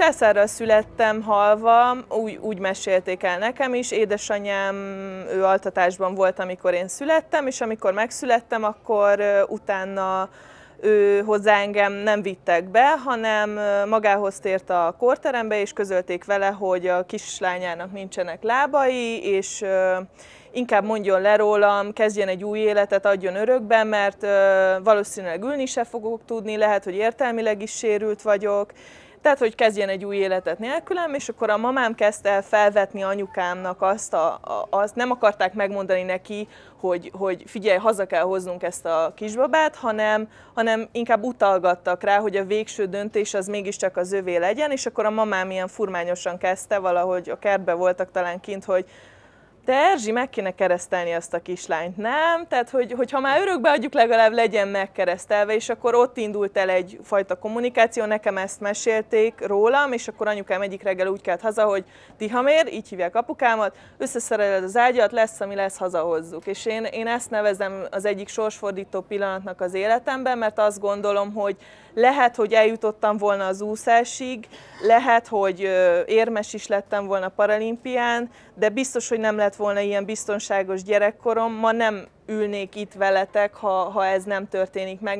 császárral születtem halva, úgy, úgy mesélték el nekem is. Édesanyám, ő altatásban volt, amikor én születtem, és amikor megszülettem, akkor utána ő hozzá engem nem vittek be, hanem magához tért a korterembe, és közölték vele, hogy a kislányának nincsenek lábai, és inkább mondjon le rólam, kezdjen egy új életet, adjon örökbe, mert valószínűleg ülni se fogok tudni, lehet, hogy értelmileg is sérült vagyok, tehát, hogy kezdjen egy új életet nélkülem, és akkor a mamám kezdte el felvetni anyukámnak azt, a, a, azt nem akarták megmondani neki, hogy, hogy figyelj, haza kell hoznunk ezt a kisbabát, hanem, hanem inkább utalgattak rá, hogy a végső döntés az mégiscsak az övé legyen, és akkor a mamám ilyen furmányosan kezdte, valahogy a kertben voltak talán kint, hogy te Erzsi, meg kéne keresztelni azt a kislányt, nem? Tehát, hogy, hogy ha már örökbe adjuk, legalább legyen megkeresztelve, és akkor ott indult el egyfajta kommunikáció, nekem ezt mesélték rólam, és akkor anyukám egyik reggel úgy kelt haza, hogy Tihamér, így hívják apukámat, összeszereled az ágyat, lesz, ami lesz, hazahozzuk. És én, én ezt nevezem az egyik sorsfordító pillanatnak az életemben, mert azt gondolom, hogy lehet, hogy eljutottam volna az úszásig, lehet, hogy érmes is lettem volna paralimpián, de biztos, hogy nem lett volna ilyen biztonságos gyerekkorom, ma nem ülnék itt veletek, ha, ha ez nem történik meg.